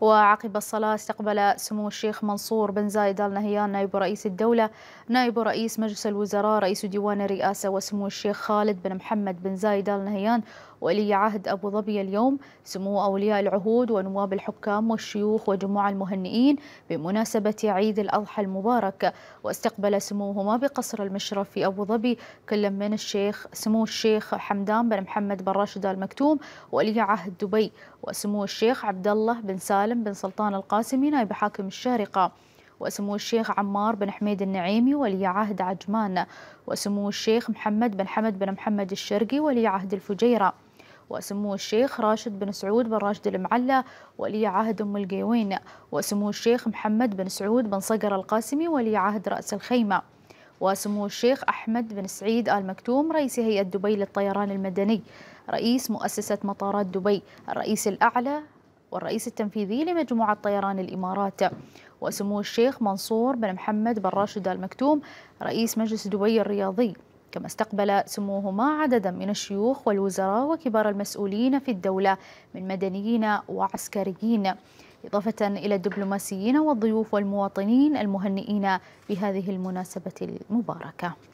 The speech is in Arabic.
وعقب الصلاة استقبل سمو الشيخ منصور بن زايد آل نهيان نائب رئيس الدولة نائب رئيس مجلس الوزراء رئيس ديوان الرئاسة وسمو الشيخ خالد بن محمد بن زايد آل نهيان ولي عهد أبو ظبي اليوم سمو أولياء العهود ونواب الحكام والشيوخ وجموع المهنئين بمناسبة عيد الأضحى المبارك واستقبل سموهما بقصر المشرف في أبو ظبي كل من الشيخ سمو الشيخ حمدان بن محمد بن راشد المكتوم ولي عهد دبي وسمو الشيخ عبد الله بن سالم سالم بن سلطان القاسمي نائب حاكم الشارقة وسمو الشيخ عمار بن حميد النعيمي ولي عهد عجمان وسمو الشيخ محمد بن حمد بن محمد الشرقي ولي عهد الفجيرة وسمو الشيخ راشد بن سعود بن راشد المعلى ولي عهد أم القيوين وسمو الشيخ محمد بن سعود بن صقر القاسمي ولي عهد رأس الخيمة وسمو الشيخ أحمد بن سعيد آل مكتوم رئيس هيئة دبي للطيران المدني رئيس مؤسسة مطارات دبي الرئيس الأعلى والرئيس التنفيذي لمجموعة طيران الإمارات وسمو الشيخ منصور بن محمد بن راشد المكتوم رئيس مجلس دبي الرياضي كما استقبل سموهما عددا من الشيوخ والوزراء وكبار المسؤولين في الدولة من مدنيين وعسكريين إضافة إلى الدبلوماسيين والضيوف والمواطنين المهنئين بهذه المناسبة المباركة